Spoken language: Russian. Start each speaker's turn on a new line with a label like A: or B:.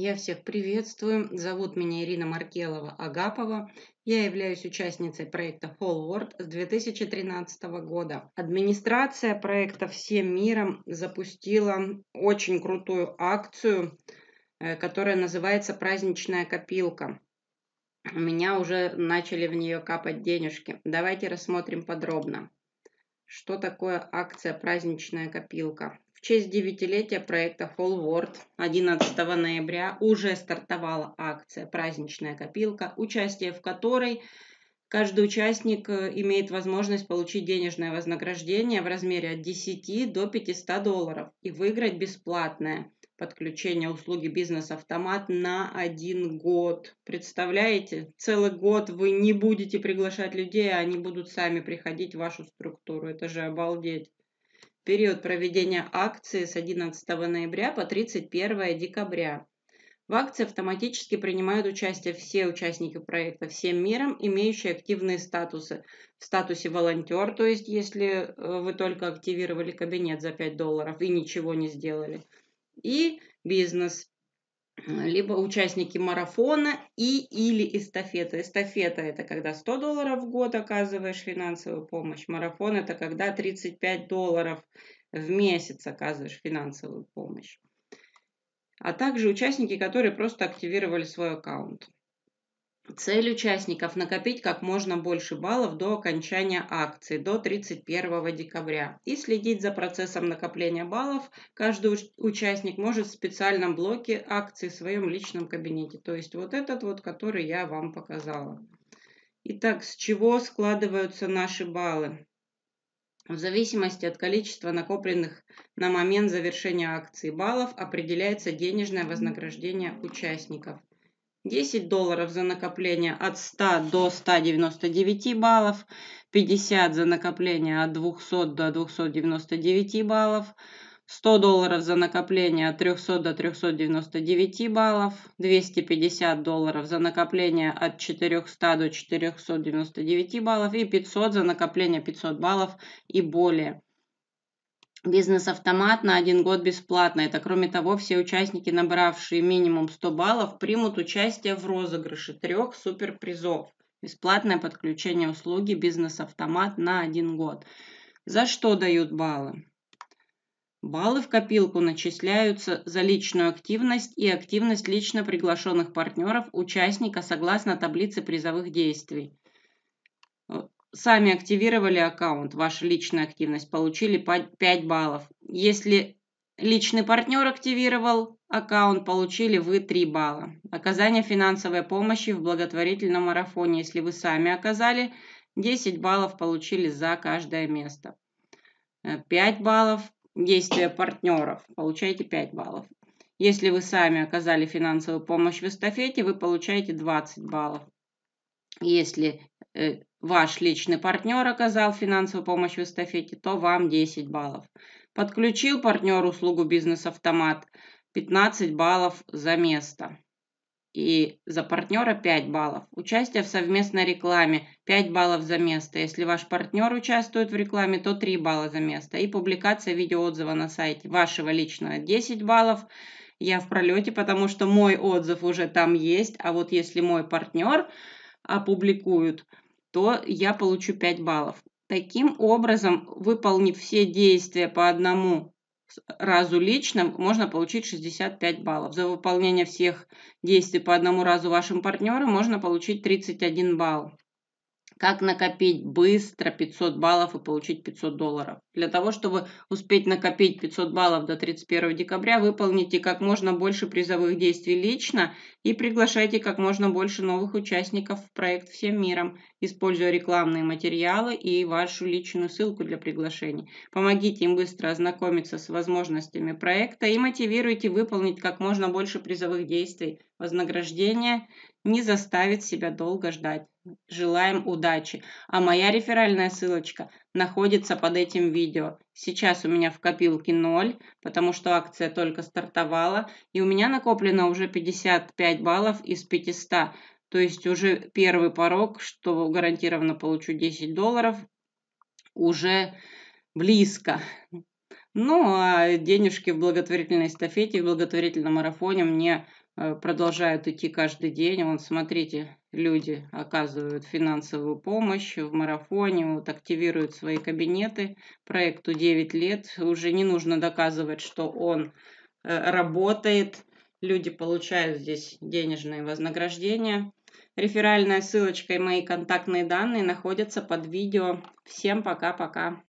A: Я всех приветствую. Зовут меня Ирина Маркелова Агапова. Я являюсь участницей проекта Forward с 2013 года. Администрация проекта всем миром запустила очень крутую акцию, э, которая называется «Праздничная копилка». У меня уже начали в нее капать денежки. Давайте рассмотрим подробно. Что такое акция «Праздничная копилка»? В честь девятилетия проекта Холворд 11 ноября уже стартовала акция «Праздничная копилка», участие в которой каждый участник э, имеет возможность получить денежное вознаграждение в размере от 10 до 500 долларов и выиграть бесплатное подключение услуги «Бизнес-автомат» на один год. Представляете, целый год вы не будете приглашать людей, а они будут сами приходить в вашу структуру. Это же обалдеть период проведения акции с 11 ноября по 31 декабря. В акции автоматически принимают участие все участники проекта всем миром, имеющие активные статусы. В статусе волонтер, то есть если э, вы только активировали кабинет за 5 долларов и ничего не сделали. И бизнес, либо участники марафона и или эстафета. Эстафета – это когда 100 долларов в год оказываешь финансовую помощь. Марафон – это когда 35 долларов в месяц оказываешь финансовую помощь. А также участники, которые просто активировали свой аккаунт. Цель участников – накопить как можно больше баллов до окончания акции, до 31 декабря. И следить за процессом накопления баллов каждый участник может в специальном блоке акции в своем личном кабинете. То есть вот этот вот, который я вам показала. Итак, с чего складываются наши баллы? В зависимости от количества накопленных на момент завершения акции баллов определяется денежное вознаграждение участников. 10 долларов за накопление от 100 до 199 баллов, 50 за накопление от 200 до 299 баллов, 100 долларов за накопление от 300 до 399 баллов, 250 долларов за накопление от 400 до 499 баллов и 500 за накопление 500 баллов и более. Бизнес-автомат на один год бесплатно. Это, кроме того, все участники, набравшие минимум 100 баллов, примут участие в розыгрыше трех суперпризов. Бесплатное подключение услуги бизнес-автомат на один год. За что дают баллы? Баллы в копилку начисляются за личную активность и активность лично приглашенных партнеров участника согласно таблице призовых действий сами активировали аккаунт, ваша личная активность, получили 5 баллов. Если личный партнер активировал аккаунт, получили вы 3 балла. Оказание финансовой помощи в благотворительном марафоне, если вы сами оказали, 10 баллов получили за каждое место. 5 э, баллов действия партнеров, получаете 5 баллов. Если вы сами оказали финансовую помощь в эстафете, вы получаете 20 баллов. Если э, ваш личный партнер оказал финансовую помощь в эстафете, то вам 10 баллов. Подключил партнер услугу «Бизнес-автомат» 15 баллов за место. И за партнера 5 баллов. Участие в совместной рекламе 5 баллов за место. Если ваш партнер участвует в рекламе, то 3 балла за место. И публикация видеоотзыва на сайте вашего личного 10 баллов. Я в пролете, потому что мой отзыв уже там есть. А вот если мой партнер опубликует, то я получу 5 баллов. Таким образом, выполнив все действия по одному разу лично, можно получить 65 баллов. За выполнение всех действий по одному разу вашим партнером можно получить 31 балл. Как накопить быстро 500 баллов и получить 500 долларов? Для того, чтобы успеть накопить 500 баллов до 31 декабря, выполните как можно больше призовых действий лично и приглашайте как можно больше новых участников в проект «Всем миром», используя рекламные материалы и вашу личную ссылку для приглашений. Помогите им быстро ознакомиться с возможностями проекта и мотивируйте выполнить как можно больше призовых действий, вознаграждения не заставит себя долго ждать. Желаем удачи. А моя реферальная ссылочка находится под этим видео. Сейчас у меня в копилке 0, потому что акция только стартовала. И у меня накоплено уже 55 баллов из 500. То есть уже первый порог, что гарантированно получу 10 долларов, уже близко. Ну, а денежки в благотворительной эстафете, в благотворительном марафоне мне Э, продолжают идти каждый день. Вон, смотрите, люди оказывают финансовую помощь в марафоне, вот, активируют свои кабинеты. Проекту 9 лет, уже не нужно доказывать, что он э, работает. Люди получают здесь денежные вознаграждения. Реферальная ссылочка и мои контактные данные находятся под видео. Всем пока-пока.